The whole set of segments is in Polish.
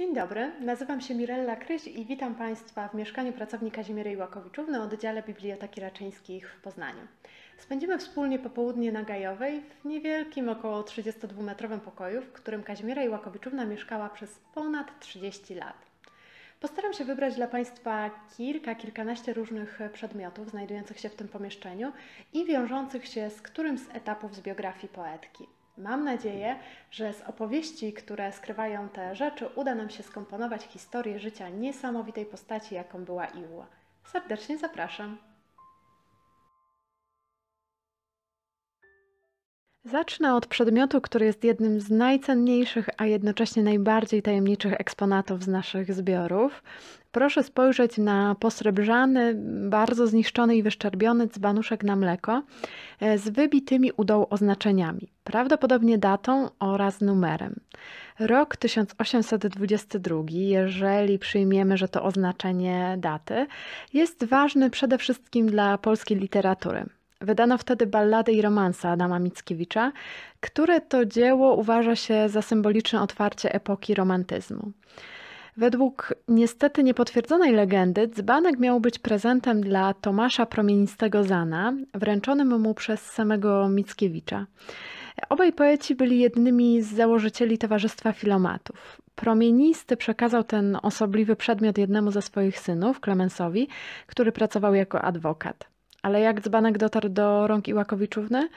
Dzień dobry, nazywam się Mirella Kryś i witam Państwa w mieszkaniu pracownika Ziemiry Łakowiczów na oddziale Biblioteki Raczyńskich w Poznaniu. Spędzimy wspólnie popołudnie na Gajowej w niewielkim, około 32-metrowym pokoju, w którym Kazimiera Łakowiczówna mieszkała przez ponad 30 lat. Postaram się wybrać dla Państwa kilka, kilkanaście różnych przedmiotów znajdujących się w tym pomieszczeniu i wiążących się z którymś z etapów z biografii poetki. Mam nadzieję, że z opowieści, które skrywają te rzeczy, uda nam się skomponować historię życia niesamowitej postaci, jaką była Iła. Serdecznie zapraszam. Zacznę od przedmiotu, który jest jednym z najcenniejszych, a jednocześnie najbardziej tajemniczych eksponatów z naszych zbiorów. Proszę spojrzeć na posrebrzany, bardzo zniszczony i wyszczerbiony dzbanuszek na mleko e, z wybitymi u dołu oznaczeniami, prawdopodobnie datą oraz numerem. Rok 1822, jeżeli przyjmiemy, że to oznaczenie daty, jest ważny przede wszystkim dla polskiej literatury. Wydano wtedy ballady i romanse Adama Mickiewicza, które to dzieło uważa się za symboliczne otwarcie epoki romantyzmu. Według niestety niepotwierdzonej legendy, dzbanek miał być prezentem dla Tomasza Promienistego Zana, wręczonym mu przez samego Mickiewicza. Obaj poeci byli jednymi z założycieli Towarzystwa Filomatów. Promienisty przekazał ten osobliwy przedmiot jednemu ze swoich synów, Klemensowi, który pracował jako adwokat. Ale jak dzbanek dotarł do rąk Iłakowiczówny?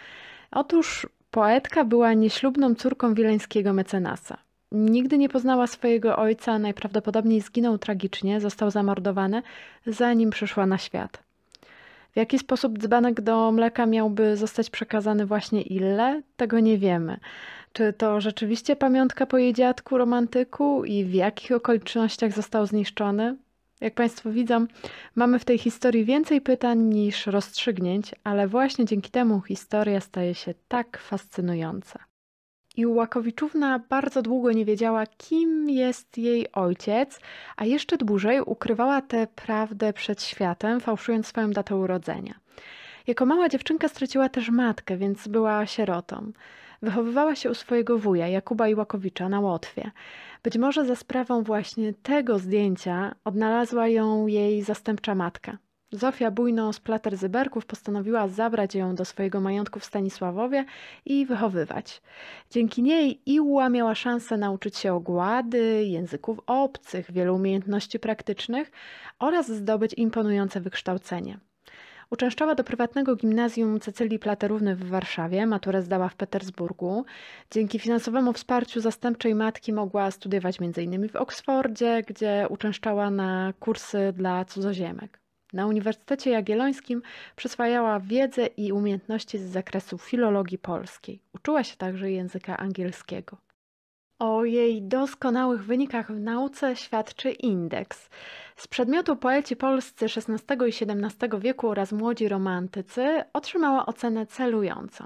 Otóż poetka była nieślubną córką wileńskiego mecenasa. Nigdy nie poznała swojego ojca, najprawdopodobniej zginął tragicznie, został zamordowany, zanim przyszła na świat. W jaki sposób dzbanek do mleka miałby zostać przekazany właśnie Ille, tego nie wiemy. Czy to rzeczywiście pamiątka po jej dziadku romantyku i w jakich okolicznościach został zniszczony, jak Państwo widzą, mamy w tej historii więcej pytań niż rozstrzygnięć, ale właśnie dzięki temu historia staje się tak fascynująca. I Łakowiczówna bardzo długo nie wiedziała, kim jest jej ojciec, a jeszcze dłużej ukrywała tę prawdę przed światem, fałszując swoją datę urodzenia. Jako mała dziewczynka straciła też matkę, więc była sierotą. Wychowywała się u swojego wuja, Jakuba Iłakowicza, na Łotwie. Być może za sprawą właśnie tego zdjęcia odnalazła ją jej zastępcza matka. Zofia Bujno z Plater Zyberków postanowiła zabrać ją do swojego majątku w Stanisławowie i wychowywać. Dzięki niej Iła miała szansę nauczyć się ogłady, języków obcych, wielu umiejętności praktycznych oraz zdobyć imponujące wykształcenie. Uczęszczała do prywatnego gimnazjum Cecylii Platerówny w Warszawie, maturę zdała w Petersburgu. Dzięki finansowemu wsparciu zastępczej matki mogła studiować m.in. w Oksfordzie, gdzie uczęszczała na kursy dla cudzoziemek. Na Uniwersytecie Jagiellońskim przyswajała wiedzę i umiejętności z zakresu filologii polskiej. Uczyła się także języka angielskiego. O jej doskonałych wynikach w nauce świadczy indeks. Z przedmiotu poeci polscy XVI i XVII wieku oraz młodzi romantycy otrzymała ocenę celującą.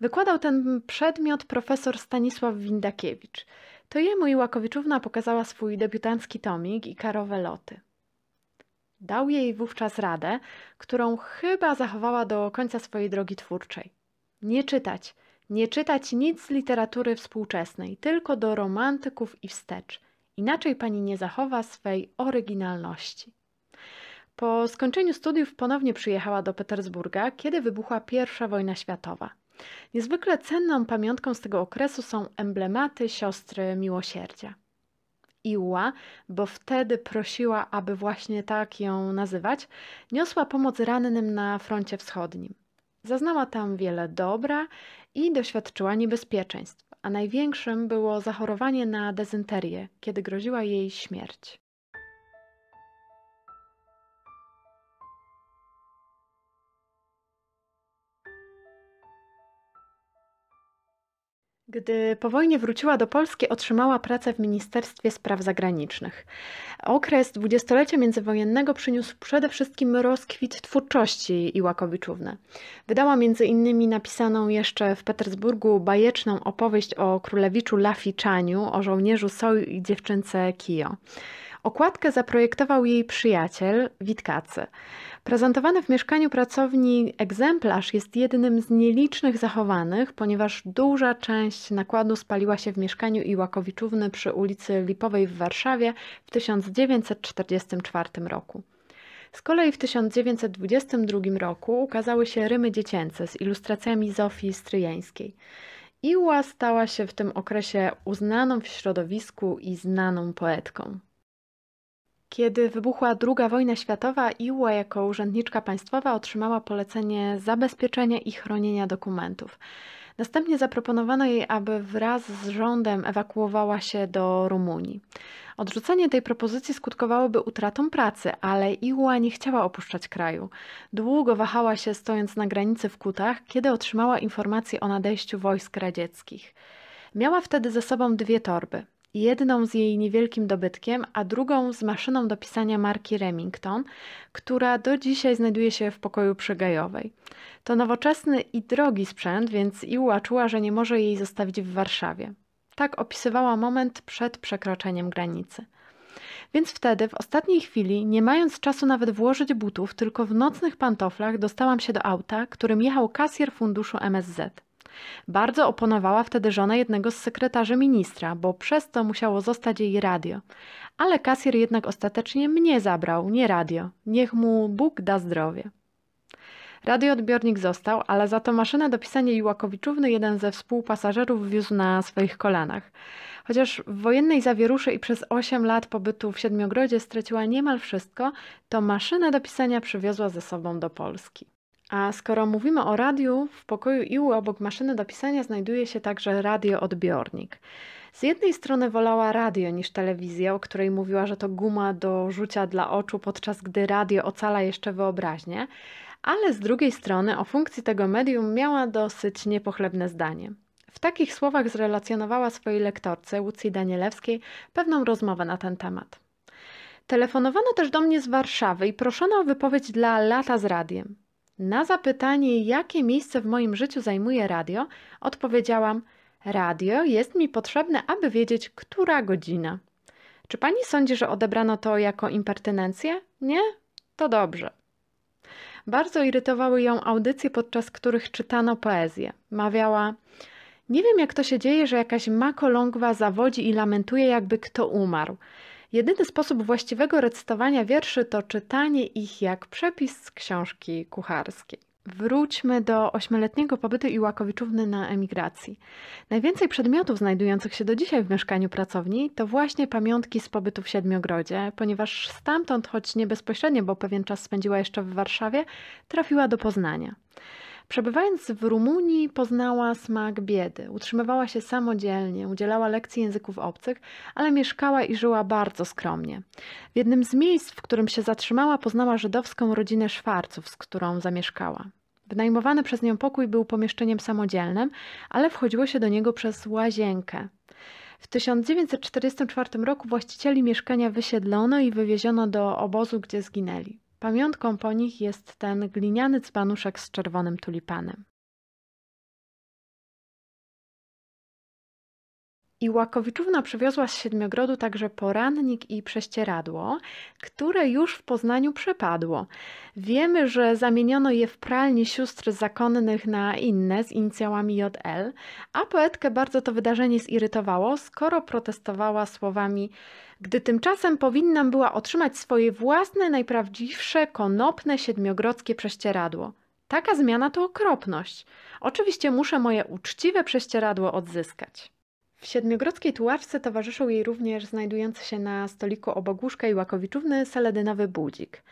Wykładał ten przedmiot profesor Stanisław Windakiewicz. To jemu i Łakowiczówna pokazała swój debiutancki tomik i karowe loty. Dał jej wówczas radę, którą chyba zachowała do końca swojej drogi twórczej. Nie czytać, nie czytać nic z literatury współczesnej, tylko do romantyków i wstecz. Inaczej pani nie zachowa swej oryginalności. Po skończeniu studiów ponownie przyjechała do Petersburga, kiedy wybuchła I wojna światowa. Niezwykle cenną pamiątką z tego okresu są emblematy siostry miłosierdzia. Iła, bo wtedy prosiła, aby właśnie tak ją nazywać, niosła pomoc rannym na froncie wschodnim. Zaznała tam wiele dobra i doświadczyła niebezpieczeństw, a największym było zachorowanie na dezenterię, kiedy groziła jej śmierć. Gdy po wojnie wróciła do Polski, otrzymała pracę w Ministerstwie Spraw Zagranicznych. Okres dwudziestolecia międzywojennego przyniósł przede wszystkim rozkwit twórczości Iłakowiczówny. Wydała między innymi napisaną jeszcze w Petersburgu bajeczną opowieść o królewiczu Laficzaniu, o żołnierzu Soj i dziewczynce Kijo. Okładkę zaprojektował jej przyjaciel Witkacy. Prezentowany w mieszkaniu pracowni egzemplarz jest jednym z nielicznych zachowanych, ponieważ duża część nakładu spaliła się w mieszkaniu Iłakowiczówny przy ulicy Lipowej w Warszawie w 1944 roku. Z kolei w 1922 roku ukazały się Rymy Dziecięce z ilustracjami Zofii Stryjeńskiej. Iła stała się w tym okresie uznaną w środowisku i znaną poetką. Kiedy wybuchła II wojna światowa, Iła jako urzędniczka państwowa otrzymała polecenie zabezpieczenia i chronienia dokumentów. Następnie zaproponowano jej, aby wraz z rządem ewakuowała się do Rumunii. Odrzucenie tej propozycji skutkowałoby utratą pracy, ale Iła nie chciała opuszczać kraju. Długo wahała się stojąc na granicy w Kutach, kiedy otrzymała informację o nadejściu wojsk radzieckich. Miała wtedy ze sobą dwie torby jedną z jej niewielkim dobytkiem, a drugą z maszyną do pisania marki Remington, która do dzisiaj znajduje się w pokoju przygajowej. To nowoczesny i drogi sprzęt, więc Iła czuła, że nie może jej zostawić w Warszawie. Tak opisywała moment przed przekroczeniem granicy. Więc wtedy, w ostatniej chwili, nie mając czasu nawet włożyć butów, tylko w nocnych pantoflach dostałam się do auta, którym jechał kasjer funduszu MSZ. Bardzo oponowała wtedy żona jednego z sekretarzy ministra, bo przez to musiało zostać jej radio. Ale kasjer jednak ostatecznie mnie zabrał, nie radio. Niech mu Bóg da zdrowie. Radioodbiornik został, ale za to maszyna do pisania Iłakowiczówny jeden ze współpasażerów wiózł na swoich kolanach. Chociaż w wojennej zawieruszy i przez 8 lat pobytu w Siedmiogrodzie straciła niemal wszystko, to maszynę do pisania przywiozła ze sobą do Polski. A skoro mówimy o radiu, w pokoju Iły obok maszyny do pisania znajduje się także radioodbiornik. Z jednej strony wolała radio niż telewizję, o której mówiła, że to guma do rzucia dla oczu, podczas gdy radio ocala jeszcze wyobraźnię, ale z drugiej strony o funkcji tego medium miała dosyć niepochlebne zdanie. W takich słowach zrelacjonowała swojej lektorce Łucji Danielewskiej pewną rozmowę na ten temat. Telefonowano też do mnie z Warszawy i proszono o wypowiedź dla lata z radiem. Na zapytanie, jakie miejsce w moim życiu zajmuje radio, odpowiedziałam: Radio jest mi potrzebne, aby wiedzieć, która godzina. Czy pani sądzi, że odebrano to jako impertynencję? Nie? To dobrze. Bardzo irytowały ją audycje, podczas których czytano poezję. Mawiała: Nie wiem, jak to się dzieje, że jakaś makolągwa zawodzi i lamentuje, jakby kto umarł. Jedyny sposób właściwego recytowania wierszy to czytanie ich jak przepis z książki kucharskiej. Wróćmy do ośmioletniego pobytu Iłakowiczówny na emigracji. Najwięcej przedmiotów znajdujących się do dzisiaj w mieszkaniu pracowni to właśnie pamiątki z pobytu w Siedmiogrodzie, ponieważ stamtąd, choć nie bezpośrednio, bo pewien czas spędziła jeszcze w Warszawie, trafiła do Poznania. Przebywając w Rumunii, poznała smak biedy. Utrzymywała się samodzielnie, udzielała lekcji języków obcych, ale mieszkała i żyła bardzo skromnie. W jednym z miejsc, w którym się zatrzymała, poznała żydowską rodzinę Szwarców, z którą zamieszkała. Wynajmowany przez nią pokój był pomieszczeniem samodzielnym, ale wchodziło się do niego przez łazienkę. W 1944 roku właścicieli mieszkania wysiedlono i wywieziono do obozu, gdzie zginęli. Pamiątką po nich jest ten gliniany dzbanuszek z czerwonym tulipanem. I Łakowiczówna przywiozła z Siedmiogrodu także porannik i prześcieradło, które już w Poznaniu przepadło. Wiemy, że zamieniono je w pralni sióstr zakonnych na inne z inicjałami JL, a poetkę bardzo to wydarzenie zirytowało, skoro protestowała słowami gdy tymczasem powinnam była otrzymać swoje własne, najprawdziwsze, konopne siedmiogrodzkie prześcieradło. Taka zmiana to okropność. Oczywiście muszę moje uczciwe prześcieradło odzyskać. W siedmiogrodzkiej tułaczce towarzyszył jej również znajdujący się na stoliku obok łóżka i łakowiczówny seledynowy budzik.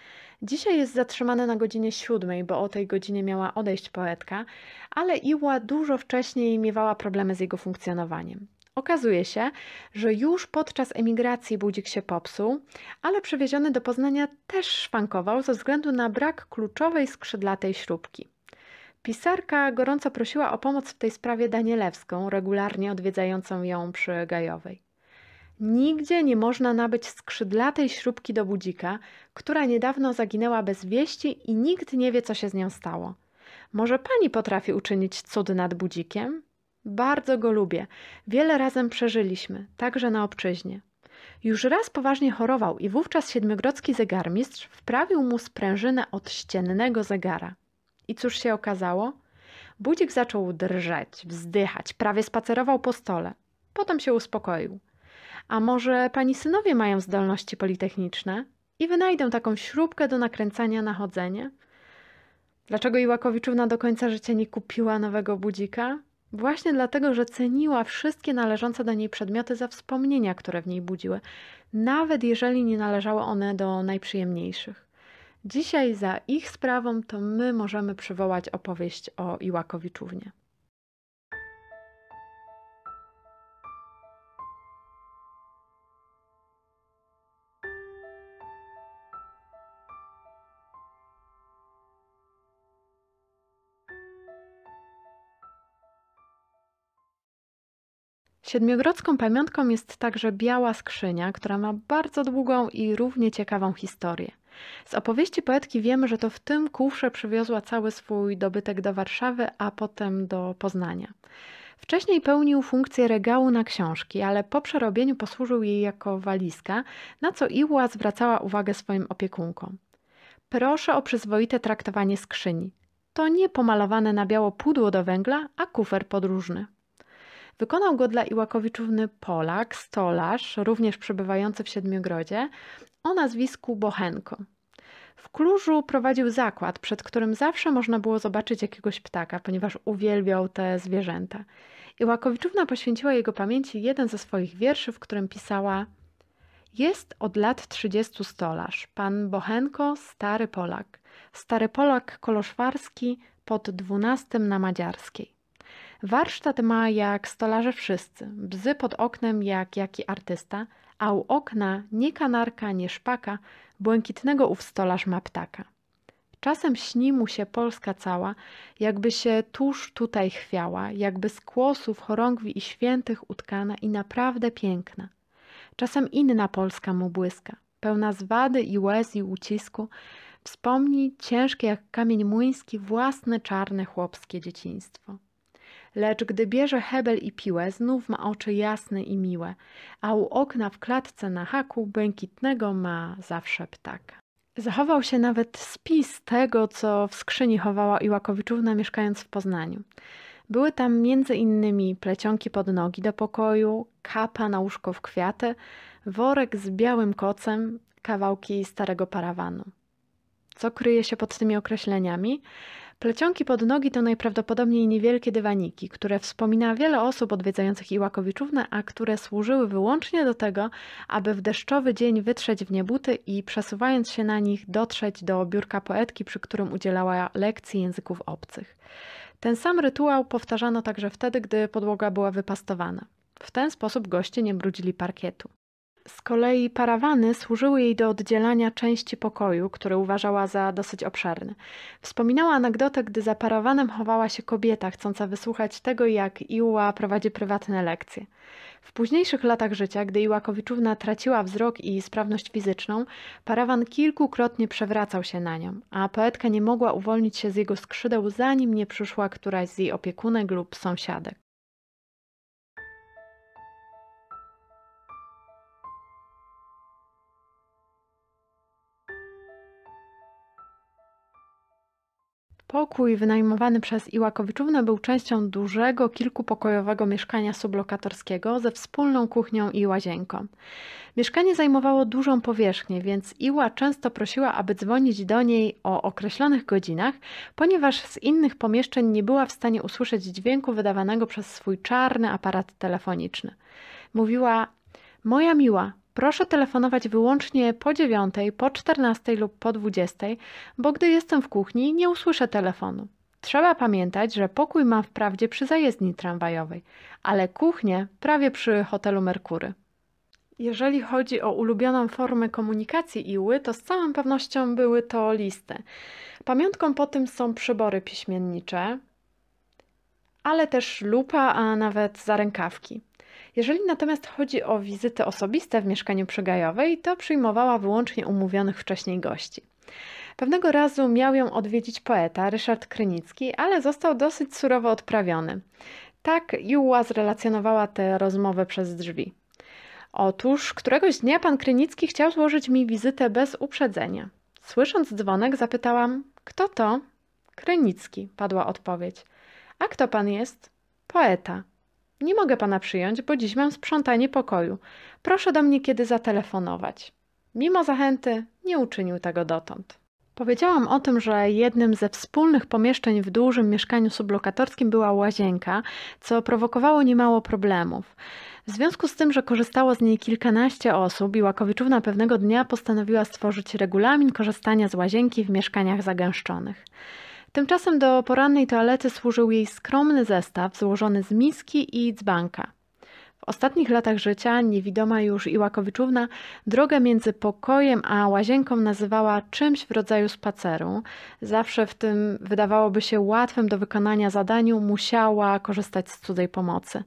Dzisiaj jest zatrzymany na godzinie siódmej, bo o tej godzinie miała odejść poetka, ale Iła dużo wcześniej miewała problemy z jego funkcjonowaniem. Okazuje się, że już podczas emigracji budzik się popsuł, ale przewieziony do Poznania też szwankował ze względu na brak kluczowej skrzydlatej śrubki. Pisarka gorąco prosiła o pomoc w tej sprawie Danielewską, regularnie odwiedzającą ją przy Gajowej. Nigdzie nie można nabyć skrzydlatej śrubki do budzika, która niedawno zaginęła bez wieści i nikt nie wie, co się z nią stało. Może pani potrafi uczynić cud nad budzikiem? Bardzo go lubię. Wiele razem przeżyliśmy, także na obczyźnie. Już raz poważnie chorował i wówczas siedmiogrodzki zegarmistrz wprawił mu sprężynę od ściennego zegara. I cóż się okazało? Budzik zaczął drżeć, wzdychać, prawie spacerował po stole. Potem się uspokoił. A może pani synowie mają zdolności politechniczne i wynajdą taką śrubkę do nakręcania na chodzenie? Dlaczego Iłakowiczówna do końca życia nie kupiła nowego budzika? Właśnie dlatego, że ceniła wszystkie należące do niej przedmioty za wspomnienia, które w niej budziły, nawet jeżeli nie należały one do najprzyjemniejszych. Dzisiaj za ich sprawą to my możemy przywołać opowieść o Iłakowiczównie. Siedmiogrodzką pamiątką jest także biała skrzynia, która ma bardzo długą i równie ciekawą historię. Z opowieści poetki wiemy, że to w tym kufrze przywiozła cały swój dobytek do Warszawy, a potem do Poznania. Wcześniej pełnił funkcję regału na książki, ale po przerobieniu posłużył jej jako walizka, na co Iła zwracała uwagę swoim opiekunkom. Proszę o przyzwoite traktowanie skrzyni. To nie pomalowane na biało pudło do węgla, a kufer podróżny. Wykonał go dla Iłakowiczówny Polak, stolarz, również przebywający w Siedmiogrodzie, o nazwisku Bochenko. W Klużu prowadził zakład, przed którym zawsze można było zobaczyć jakiegoś ptaka, ponieważ uwielbiał te zwierzęta. Iłakowiczówna poświęciła jego pamięci jeden ze swoich wierszy, w którym pisała Jest od lat 30 stolarz, pan Bochenko, stary Polak. Stary Polak koloszwarski pod dwunastym na Madziarskiej. Warsztat ma jak stolarze wszyscy, bzy pod oknem jak jaki artysta, a u okna nie kanarka, nie szpaka, błękitnego ów stolarz ma ptaka. Czasem śni mu się Polska cała, jakby się tuż tutaj chwiała, jakby z kłosów, chorągwi i świętych utkana i naprawdę piękna. Czasem inna Polska mu błyska, pełna zwady i łez i ucisku, wspomni ciężkie jak kamień młyński własne czarne chłopskie dzieciństwo. Lecz gdy bierze hebel i piłę, znów ma oczy jasne i miłe, a u okna w klatce na haku błękitnego ma zawsze ptaka. Zachował się nawet spis tego, co w skrzyni chowała Iłakowiczówna mieszkając w Poznaniu. Były tam między innymi plecionki pod nogi do pokoju, kapa na łóżko w kwiaty, worek z białym kocem, kawałki starego parawanu. Co kryje się pod tymi określeniami? Plecionki pod nogi to najprawdopodobniej niewielkie dywaniki, które wspomina wiele osób odwiedzających Iłakowiczównę, a które służyły wyłącznie do tego, aby w deszczowy dzień wytrzeć w nie buty i przesuwając się na nich dotrzeć do biurka poetki, przy którym udzielała lekcji języków obcych. Ten sam rytuał powtarzano także wtedy, gdy podłoga była wypastowana. W ten sposób goście nie brudzili parkietu. Z kolei parawany służyły jej do oddzielania części pokoju, który uważała za dosyć obszerny. Wspominała anegdotę, gdy za parawanem chowała się kobieta chcąca wysłuchać tego, jak Iła prowadzi prywatne lekcje. W późniejszych latach życia, gdy Iłakowiczówna traciła wzrok i sprawność fizyczną, parawan kilkukrotnie przewracał się na nią, a poetka nie mogła uwolnić się z jego skrzydeł, zanim nie przyszła któraś z jej opiekunek lub sąsiadek. Pokój wynajmowany przez Iłakowiczównę był częścią dużego, kilkupokojowego mieszkania sublokatorskiego ze wspólną kuchnią i łazienką. Mieszkanie zajmowało dużą powierzchnię, więc Iła często prosiła, aby dzwonić do niej o określonych godzinach, ponieważ z innych pomieszczeń nie była w stanie usłyszeć dźwięku wydawanego przez swój czarny aparat telefoniczny. Mówiła: Moja miła, Proszę telefonować wyłącznie po 9, po 14 lub po 20, bo gdy jestem w kuchni, nie usłyszę telefonu. Trzeba pamiętać, że pokój mam wprawdzie przy zajezdni tramwajowej, ale kuchnię prawie przy hotelu Merkury. Jeżeli chodzi o ulubioną formę komunikacji Iły, to z całą pewnością były to listy. Pamiątką po tym są przybory piśmiennicze, ale też lupa, a nawet zarękawki. Jeżeli natomiast chodzi o wizyty osobiste w mieszkaniu przygajowej, to przyjmowała wyłącznie umówionych wcześniej gości. Pewnego razu miał ją odwiedzić poeta Ryszard Krynicki, ale został dosyć surowo odprawiony. Tak Juła zrelacjonowała tę rozmowę przez drzwi. Otóż któregoś dnia pan Krynicki chciał złożyć mi wizytę bez uprzedzenia. Słysząc dzwonek, zapytałam: Kto to? Krynicki, padła odpowiedź. A kto pan jest? Poeta. Nie mogę pana przyjąć, bo dziś mam sprzątanie pokoju. Proszę do mnie kiedy zatelefonować. Mimo zachęty nie uczynił tego dotąd. Powiedziałam o tym, że jednym ze wspólnych pomieszczeń w dużym mieszkaniu sublokatorskim była łazienka, co prowokowało niemało problemów. W związku z tym, że korzystało z niej kilkanaście osób, Biłakowiczówna pewnego dnia postanowiła stworzyć regulamin korzystania z łazienki w mieszkaniach zagęszczonych. Tymczasem do porannej toalety służył jej skromny zestaw złożony z miski i dzbanka. W ostatnich latach życia niewidoma już Iłakowiczówna drogę między pokojem a łazienką nazywała czymś w rodzaju spaceru. Zawsze w tym wydawałoby się łatwym do wykonania zadaniu musiała korzystać z cudzej pomocy.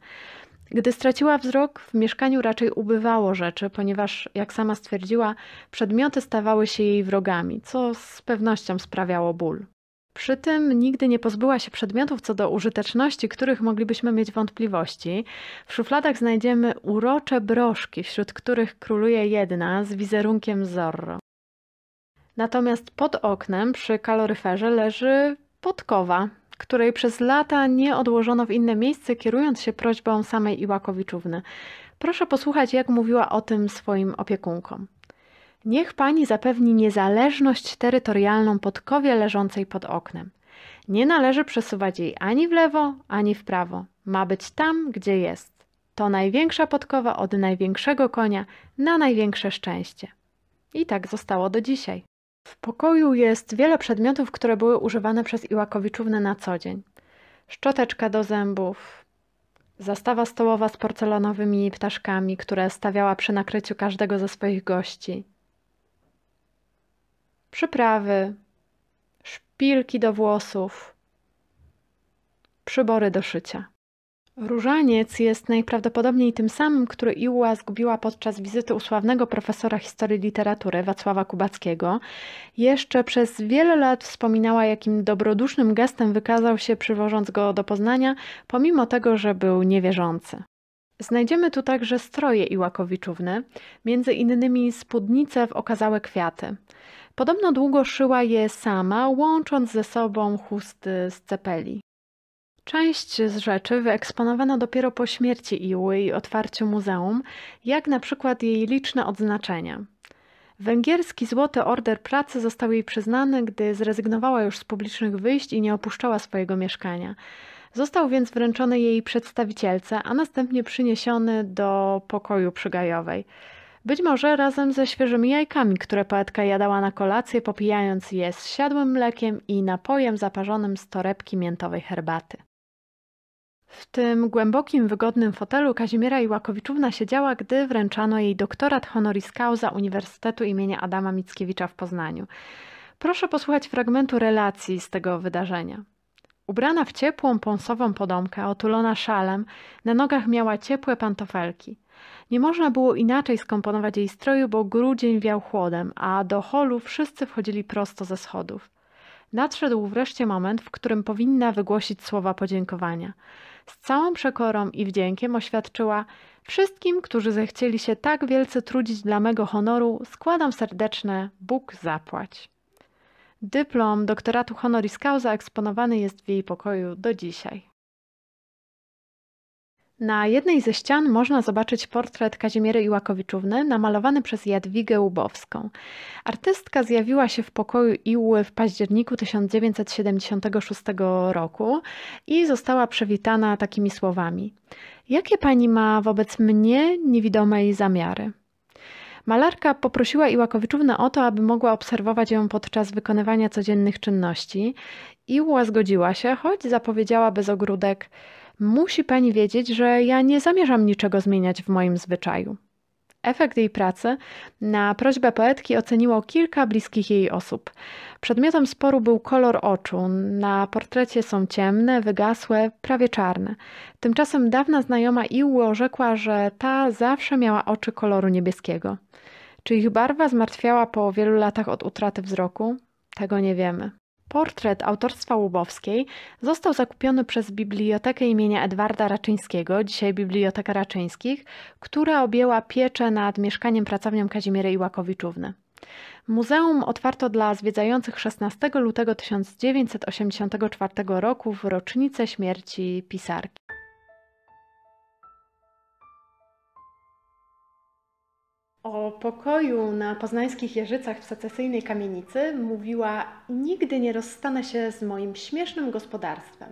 Gdy straciła wzrok, w mieszkaniu raczej ubywało rzeczy, ponieważ, jak sama stwierdziła, przedmioty stawały się jej wrogami, co z pewnością sprawiało ból. Przy tym nigdy nie pozbyła się przedmiotów co do użyteczności, których moglibyśmy mieć wątpliwości. W szufladach znajdziemy urocze broszki, wśród których króluje jedna z wizerunkiem Zorro. Natomiast pod oknem przy kaloryferze leży podkowa, której przez lata nie odłożono w inne miejsce, kierując się prośbą samej Iłakowiczówny. Proszę posłuchać, jak mówiła o tym swoim opiekunkom. Niech Pani zapewni niezależność terytorialną podkowie leżącej pod oknem. Nie należy przesuwać jej ani w lewo, ani w prawo. Ma być tam, gdzie jest. To największa podkowa od największego konia na największe szczęście. I tak zostało do dzisiaj. W pokoju jest wiele przedmiotów, które były używane przez Iłakowiczównę na co dzień. Szczoteczka do zębów, zastawa stołowa z porcelanowymi ptaszkami, które stawiała przy nakryciu każdego ze swoich gości – przyprawy, szpilki do włosów, przybory do szycia. Różaniec jest najprawdopodobniej tym samym, który Iła zgubiła podczas wizyty usławnego profesora historii literatury Wacława Kubackiego. Jeszcze przez wiele lat wspominała, jakim dobrodusznym gestem wykazał się, przywożąc go do Poznania, pomimo tego, że był niewierzący. Znajdziemy tu także stroje Iłakowiczówny, między innymi spódnice w okazałe kwiaty – Podobno długo szyła je sama, łącząc ze sobą chusty z cepeli. Część z rzeczy wyeksponowano dopiero po śmierci Iły i otwarciu muzeum, jak na przykład jej liczne odznaczenia. Węgierski Złoty Order Pracy został jej przyznany, gdy zrezygnowała już z publicznych wyjść i nie opuszczała swojego mieszkania. Został więc wręczony jej przedstawicielce, a następnie przyniesiony do pokoju przygajowej. Być może razem ze świeżymi jajkami, które poetka jadała na kolację, popijając je z siadłym mlekiem i napojem zaparzonym z torebki miętowej herbaty. W tym głębokim, wygodnym fotelu Kazimiera Iłakowiczówna siedziała, gdy wręczano jej doktorat honoris causa Uniwersytetu imienia Adama Mickiewicza w Poznaniu. Proszę posłuchać fragmentu relacji z tego wydarzenia. Ubrana w ciepłą, pąsową podomkę, otulona szalem, na nogach miała ciepłe pantofelki. Nie można było inaczej skomponować jej stroju, bo grudzień wiał chłodem, a do holu wszyscy wchodzili prosto ze schodów. Nadszedł wreszcie moment, w którym powinna wygłosić słowa podziękowania. Z całą przekorą i wdziękiem oświadczyła: Wszystkim, którzy zechcieli się tak wielce trudzić dla mego honoru, składam serdeczne Bóg zapłać. Dyplom doktoratu honoris causa eksponowany jest w jej pokoju do dzisiaj. Na jednej ze ścian można zobaczyć portret Kazimiery Iłakowiczówny namalowany przez Jadwigę Łubowską. Artystka zjawiła się w pokoju Iły w październiku 1976 roku i została przywitana takimi słowami: Jakie pani ma wobec mnie niewidomej zamiary? Malarka poprosiła Iłakowiczównę o to, aby mogła obserwować ją podczas wykonywania codziennych czynności. Iła zgodziła się, choć zapowiedziała bez ogródek – Musi pani wiedzieć, że ja nie zamierzam niczego zmieniać w moim zwyczaju. Efekt jej pracy na prośbę poetki oceniło kilka bliskich jej osób. Przedmiotem sporu był kolor oczu. Na portrecie są ciemne, wygasłe, prawie czarne. Tymczasem dawna znajoma Iły orzekła, że ta zawsze miała oczy koloru niebieskiego. Czy ich barwa zmartwiała po wielu latach od utraty wzroku? Tego nie wiemy. Portret autorstwa Łubowskiej został zakupiony przez Bibliotekę imienia Edwarda Raczyńskiego, dzisiaj Biblioteka Raczyńskich, która objęła pieczę nad mieszkaniem pracownią Kazimiery Iłakowiczówny. Muzeum otwarto dla zwiedzających 16 lutego 1984 roku w rocznicę śmierci pisarki. O pokoju na poznańskich Jeżycach w secesyjnej kamienicy mówiła: Nigdy nie rozstanę się z moim śmiesznym gospodarstwem.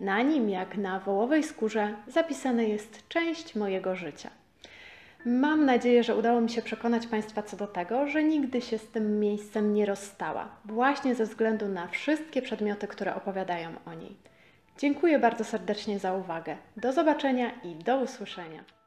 Na nim, jak na wołowej skórze, zapisane jest część mojego życia. Mam nadzieję, że udało mi się przekonać Państwa co do tego, że nigdy się z tym miejscem nie rozstała, właśnie ze względu na wszystkie przedmioty, które opowiadają o niej. Dziękuję bardzo serdecznie za uwagę. Do zobaczenia i do usłyszenia.